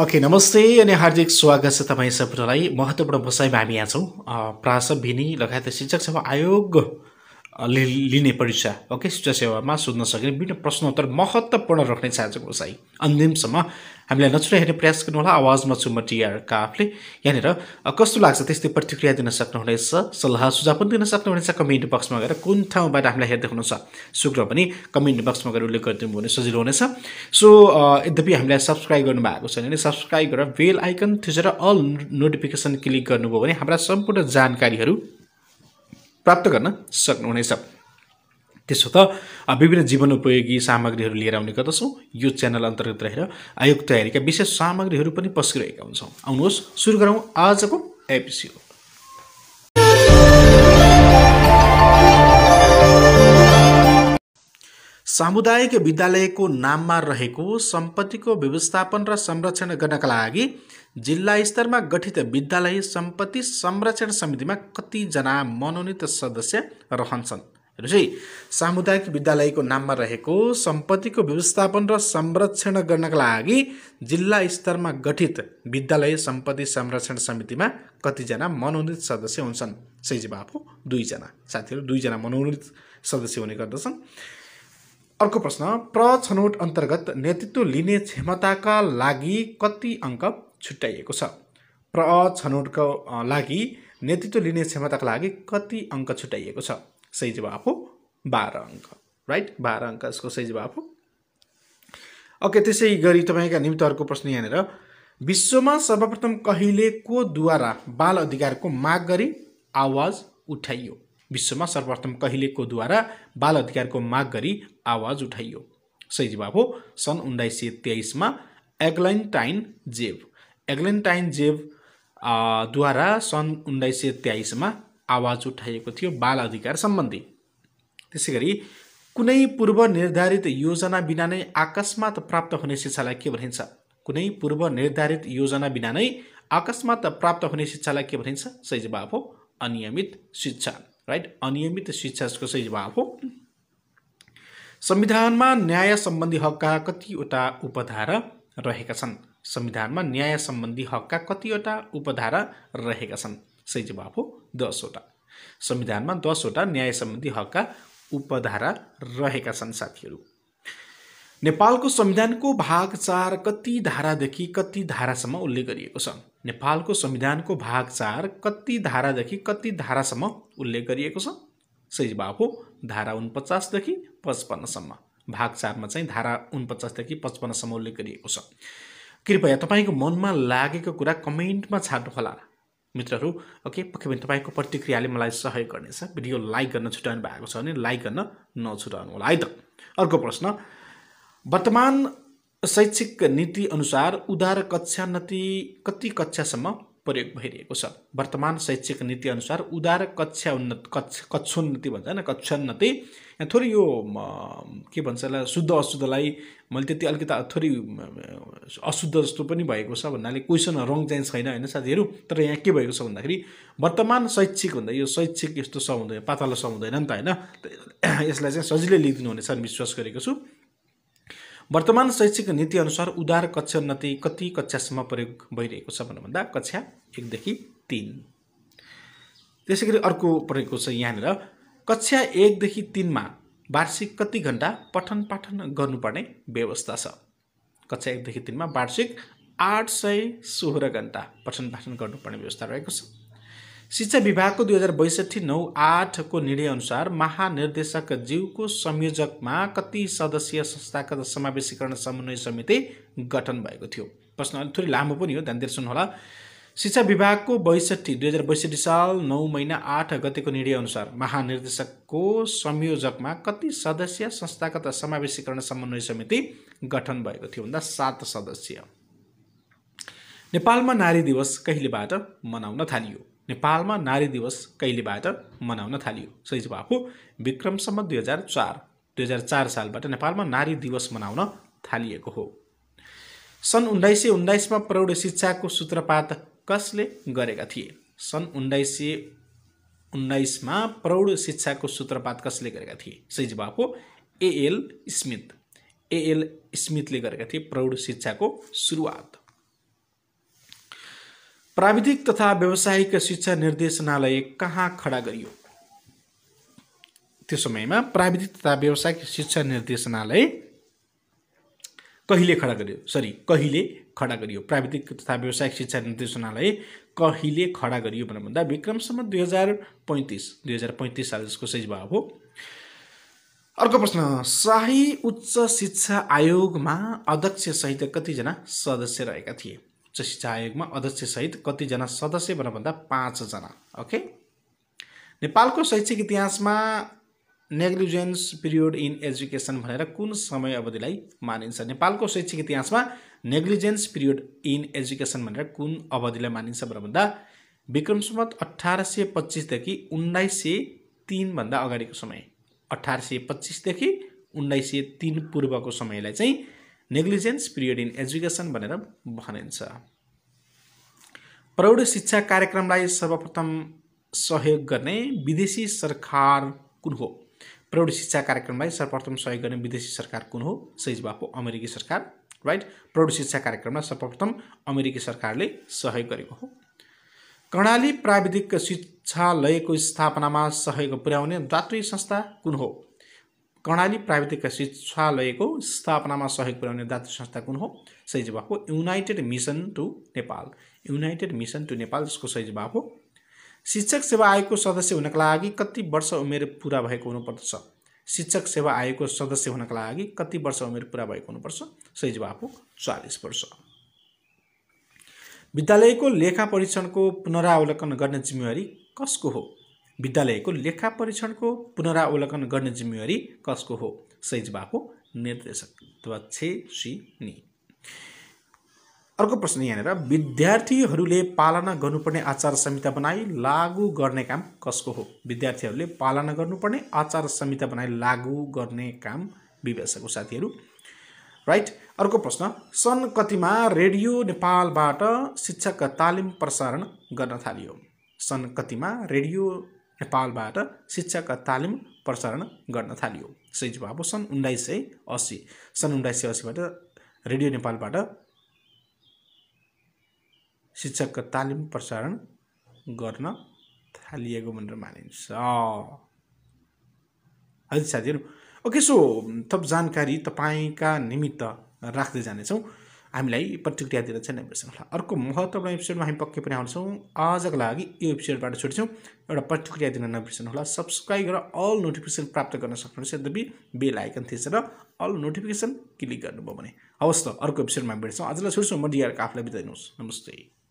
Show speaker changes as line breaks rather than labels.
okay नमस्ते अनि हार्दिक स्वागत छ तपाईँ सबैलाई महत्त्वपूर्ण बसाइमा हामी यहाँ छौँ भिनी लगायत शिक्षक सेवा आयोगले लिने परीक्षा ओके शिक्षा सेवामा सोध्न सकिने विभिन्न प्रश्नोत्तर महत्त्वपूर्ण रहनेछ आजको बसाइ अन्तिमसम्म हामीलाई नछुरा हेर्ने प्रयास गर्नुहोला आवाजमा छु म टिआर काफले यहाँनिर कस्तो लाग्छ त्यस्तै प्रतिक्रिया दिन सक्नुहुनेछ सल्लाह सुझाव पनि दिन सक्नुहुनेछ कमेन्ट बक्समा गएर कुन ठाउँबाट हामीलाई हेर्दै हुनुहुन्छ शुक्र पनि कमेन्ट बक्समा गएर उल्लेख गरिदिनु भने सजिलो हुनेछ सो यद्यपि हामीलाई सब्सक्राइब गर्नुभएको छैन भने सब्सक्राइब गरेर बेल आइकन थिचेर अल नोटिफिकेसन क्लिक गर्नुभयो भने हाम्रा सम्पूर्ण जानकारीहरू प्राप्त गर्न सक्नुहुनेछ त्यसो त विभिन्न जीवन उपयोगी सामग्रीहरू लिएर आउने गर्दछौँ यो च्यानल अन्तर्गत रहेर आयोग तयारीका विशेष सामग्रीहरू पनि पस्किरहेका हुन्छौँ आउनुहोस् सुरु गरौँ आजको एपिसोड सामुदायिक विद्यालयको नाममा रहेको सम्पत्तिको व्यवस्थापन र संरक्षण गर्नका लागि जिल्ला स्तरमा गठित विद्यालय सम्पत्ति संरक्षण समितिमा कतिजना मनोनित सदस्य रहन्छन् हेर्नुहोस् है सामुदायिक विद्यालयको नाममा रहेको सम्पत्तिको व्यवस्थापन र संरक्षण गर्नका लागि जिल्ला स्तरमा गठित विद्यालय सम्पत्ति संरक्षण समितिमा कतिजना मनोनित सदस्य हुन्छन् सही जवाफ दुईजना साथीहरू दुईजना मनोनित सदस्य हुने गर्दछन् अर्को प्रश्न प्र छनौट अन्तर्गत नेतृत्व लिने क्षमताका लागि कति अङ्क छुट्याइएको छ प्र छनौटको लागि नेतृत्व लिने क्षमताका लागि कति अङ्क छुट्याइएको छ सही जवाब हो बाह्र अङ्क राइट बाह्र अङ्क यसको सही जवाब हो ओके त्यसै गरी तपाईँका अर्को प्रश्न यहाँनिर विश्वमा सर्वप्रथम कहिले द्वारा बाल अधिकारको माग गरी आवाज उठाइयो विश्वमा सर्वप्रथम कहिले कोद्वारा बाल अधिकारको माग गरी आवाज उठाइयो सही जवाब हो सन् उन्नाइस सय तेइसमा एग्लेन्टाइन जेब एग्लेन्टाइन जेबद्वारा सन् उन्नाइस सय तेइसमा आवाज उठाइएको थियो बाल अधिकार सम्बन्धी त्यसै गरी कुनै पूर्व निर्धारित योजना बिना नै आकस्मात प्राप्त हुने शिक्षालाई के भनिन्छ कुनै पूर्व निर्धारित योजना बिना नै आकस्मात प्राप्त हुने शिक्षालाई के भनिन्छ सही जवाब हो अनियमित शिक्षा राइट अनियमित शिक्षा यसको सही जवाब हो संविधानमा न्याय सम्बन्धी हकका कतिवटा उपधारा रहेका छन् संविधानमा न्याय सम्बन्धी हकका कतिवटा उपधारा रहेका छन् सही जवाफ हो दसवटा संविधानमा दसवटा न्याय सम्बन्धी हकका उपधारा रहेका छन् साथीहरू नेपालको संविधानको भाग चार कति धारादेखि कति धारासम्म उल्लेख गरिएको छ नेपालको संविधानको भाग चार कति धारादेखि कति धारासम्म उल्लेख गरिएको छ सही जवाफ हो धारा उनपचासदेखि पचपन्नसम्म भाग चारमा चाहिँ धारा उनपचासदेखि पचपन्नसम्म उल्लेख गरिएको छ कृपया तपाईँको मनमा लागेको कुरा कमेन्टमा छाड्नुहोला मित्रहरू ओके पक्कै पनि तपाईँको प्रतिक्रियाले मलाई सहयोग गर्नेछ भिडियो लाइक गर्न छुट्याउनु भएको छ भने लाइक गर्न नछुटाउनु होला है त अर्को प्रश्न वर्तमान शैक्षिक नीति अनुसार उदार नति कति कक्षासम्म प्रयोग भइरहेको छ वर्तमान शैक्षिक नीतिअनुसार उदार कक्षा उन्नत कक्ष कक्षोन्नति भन्छ होइन कक्षोन्नति यहाँ थोरै यो के भन्छ यसलाई शुद्ध अशुद्धलाई मैले त्यति अलिकति थोरै अशुद्ध जस्तो पनि भएको छ भन्नाले क्वेसन रङ चाहिँ छैन होइन साथीहरू तर यहाँ के भएको छ भन्दाखेरि वर्तमान शैक्षिक भन्दा यो शैक्षिक यस्तो सब हुँदैन पातालो सब हुँदैन नि त होइन यसलाई चाहिँ सजिलै लेखिदिनु हुनेछ विश्वास गरेको छु वर्तमान शैक्षिक नीतिअनुसार उदार कक्षा उन्नति कति कक्षासम्म प्रयोग भइरहेको छ भन्नुभन्दा कक्षा एकदेखि तिन त्यसै गरी अर्को परेको छ यहाँनिर कक्षा एकदेखि तिनमा वार्षिक कति घन्टा पठन पाठन गर्नुपर्ने व्यवस्था छ कक्षा एकदेखि तिनमा वार्षिक आठ सय सोह्र घन्टा पठन पाठन गर्नुपर्ने व्यवस्था रहेको छ शिक्षा विभागको दुई हजार बैसठी नौ आठको निर्णयअनुसार महानिर्देशक जीवको संयोजकमा कति सदस्यीय संस्थागत समावेशीकरण समन्वय समिति गठन भएको थियो प्रश्न अलिक थोरै लामो पनि हो ध्यान दिएर सुन्नुहोला शिक्षा विभागको बैसठी दुई हजार बैसठी साल नौ महिना आठ गतिको निर्णयअनुसार महानिर्देशकको संयोजकमा कति सदस्य संस्थागत समावेशीकरण समन्वय समिति गठन भएको थियो भन्दा सात सदस्य नेपालमा नारी दिवस कहिलेबाट मनाउन थालियो नेपालमा नारी दिवस कहिलेबाट मनाउन थालियो सही जवाफ हो विक्रमसम्म दुई हजार चार दुई हजार चार सालबाट नेपालमा नारी दिवस मनाउन थालिएको हो सन् उन्नाइस सय उन्नाइसमा प्रौढ शिक्षाको सूत्रपात कसले गरेका थिए सन् उन्नाइस सय उन्नाइसमा प्रौढ शिक्षाको सूत्रपात कसले गरेका थिए सही जवाफ हो एएल स्मिथ एएल स्मिथले गरेका थिए प्रौढ शिक्षाको सुरुवात प्राविधिक तथा व्यावसायिक शिक्षा निर्देशनालय कहाँ खडा गरियो त्यो समयमा प्राविधिक तथा व्यावसायिक शिक्षा निर्देशनालय कहिले खडा गरियो सरी कहिले खडा गरियो प्राविधिक तथा व्यावसायिक शिक्षा निर्देशनालय कहिले खडा गरियो भनेर भन्दा विक्रमसम्म दुई हजार पैँतिस दुई हजार पैँतिस साल जसको सही जवाब हो अर्को प्रश्न शाही उच्च शिक्षा आयोगमा अध्यक्षसहित कतिजना सदस्य रहेका थिए उच्च शिक्षा आयोगमा अध्यक्षसहित कतिजना सदस्य भन्दा पाँचजना ओके नेपालको शैक्षिक इतिहासमा नेग्लिजेन्स पिरियड इन एजुकेसन भनेर कुन समय अवधिलाई मानिन्छ नेपालको शैक्षिक इतिहासमा नेग्लिजेन्स पिरियड इन एजुकेसन भनेर कुन अवधिलाई मानिन्छ भनेर भन्दा विक्रम सम्मत अठार सय पच्चिसदेखि उन्नाइस सय तिनभन्दा अगाडिको समय अठार सय पच्चिसदेखि उन्नाइस सय तिन पूर्वको समयलाई चाहिँ नेग्लिजेन्स पिरियड इन एजुकेसन भनेर भनिन्छ प्रौढ शिक्षा कार्यक्रमलाई सर्वप्रथम सहयोग गर्ने विदेशी सरकार कुन हो प्रौढ शिक्षा कार्यक्रमलाई सर्वप्रथम सहयोग गर्ने विदेशी सरकार कुन हो सही जवाफ हो अमेरिकी सरकार राइट प्रौढ शिक्षा कार्यक्रमलाई सर्वप्रथम अमेरिकी सरकारले सहयोग गरेको हो कर्णाली प्राविधिक शिक्षालयको स्थापनामा सहयोग पुर्याउने दात्री संस्था कुन हो कर्णाली प्राविधिक शिक्षालयको स्थापनामा सहयोग पुर्याउने दात संस्था कुन हो सही जवाब हो United Mission to Nepal United Mission to Nepal जसको सही जवाब हो शिक्षक सेवा आयोगको सदस्य हुनका लागि कति वर्ष उमेर पुरा भएको हुनुपर्दछ शिक्षक सेवा आयोगको सदस्य हुनका लागि कति वर्ष उमेर पुरा भएको हुनुपर्छ सही जवाब हो चालिस वर्ष विद्यालयको लेखा परीक्षणको पुनरावलोकन गर्ने जिम्मेवारी कसको हो विद्यालयको लेखा परीक्षणको पुनरावलोकन गर्ने जिम्मेवारी कसको हो सैजबाको निर्देशक अथवा छे सी नि अर्को प्रश्न यहाँनिर विद्यार्थीहरूले पालना गर्नुपर्ने आचार संहिता बनाई लागू गर्ने काम कसको हो विद्यार्थीहरूले पालना गर्नुपर्ने आचार संहिता बनाई लागू गर्ने काम हो साथीहरू राइट अर्को प्रश्न सन् कतिमा रेडियो नेपालबाट शिक्षक तालिम प्रसारण गर्न थालियो सन् कतिमा रेडियो नेपालबाट शिक्षाका तालिम प्रसारण गर्न थालियो सैज बाबु सन् उन्नाइस सय असी सन् उन्नाइस सय असीबाट रेडियो नेपालबाट शिक्षकका तालिम प्रसारण गर्न थालिएको भनेर मानिन्छ हजुर साथीहरू ओके सो थप जानकारी तपाईँका निमित्त राख्दै जानेछौँ हामीलाई प्रतिक्रिया चाहिँ दिँदछन् होला अर्को महत्त्वपूर्ण एपिसोडमा हामी पक्कै पनि आउँछौँ आजको लागि यो एपिसोडबाट छुट्छौँ एउटा प्रतिक्रिया दिन नबिर्सनु होला सब्सक्राइब गरेर अल नोटिफिकेसन प्राप्त गर्न सक्नुहुन्छ यद्यपि बेल आइकन थिचेर अल नोटिफिकेसन क्लिक गर्नुभयो भने हवस् त अर्को एपिसोडमा भेट्छौँ आजलाई छुट्छौँ म डिआरको आफूलाई बिताइदिनुहोस् नमस्ते